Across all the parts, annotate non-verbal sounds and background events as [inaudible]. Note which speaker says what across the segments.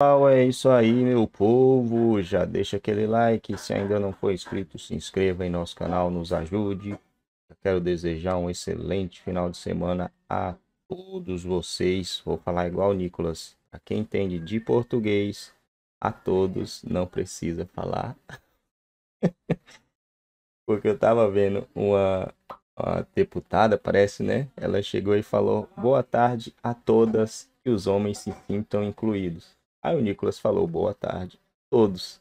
Speaker 1: pessoal, é isso aí, meu povo. Já deixa aquele like. Se ainda não for inscrito, se inscreva em nosso canal, nos ajude. Eu quero desejar um excelente final de semana a todos vocês. Vou falar igual o Nicolas. A quem entende de português, a todos não precisa falar. [laughs] Porque eu tava vendo uma, uma deputada, parece, né? Ela chegou e falou: Boa tarde a todas. Que os homens se sintam incluídos. Aí o Nicolas falou boa tarde. Todos.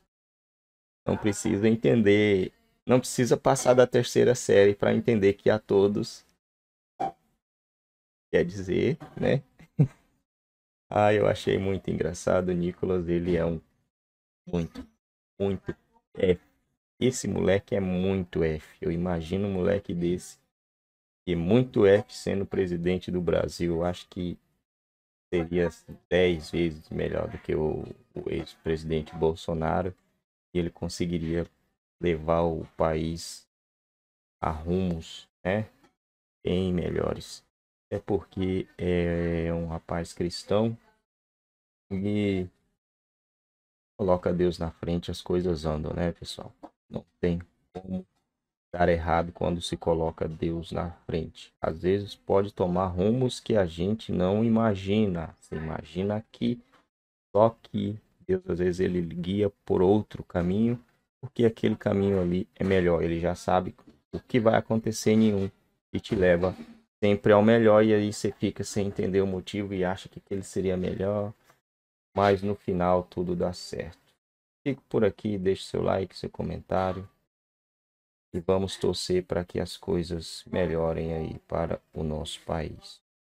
Speaker 1: Não precisa entender. Não precisa passar da terceira série para entender que a todos. Quer dizer, né? [laughs] ah, eu achei muito engraçado. O Nicolas, ele é um. Muito. Muito. É. Esse moleque é muito F. Eu imagino um moleque desse. E muito F sendo presidente do Brasil. Eu acho que seria assim, dez vezes melhor do que o, o ex-presidente Bolsonaro e ele conseguiria levar o país a rumos né, bem melhores. É porque é, é um rapaz cristão e coloca Deus na frente, as coisas andam, né, pessoal? Não tem estar errado quando se coloca Deus na frente. Às vezes pode tomar rumos que a gente não imagina. Você imagina que só que Deus às vezes ele guia por outro caminho, porque aquele caminho ali é melhor. Ele já sabe o que vai acontecer em um e te leva sempre ao melhor e aí você fica sem entender o motivo e acha que aquele seria melhor, mas no final tudo dá certo. Fico por aqui, deixe seu like, seu comentário e vamos torcer para que as coisas melhorem aí para o nosso país.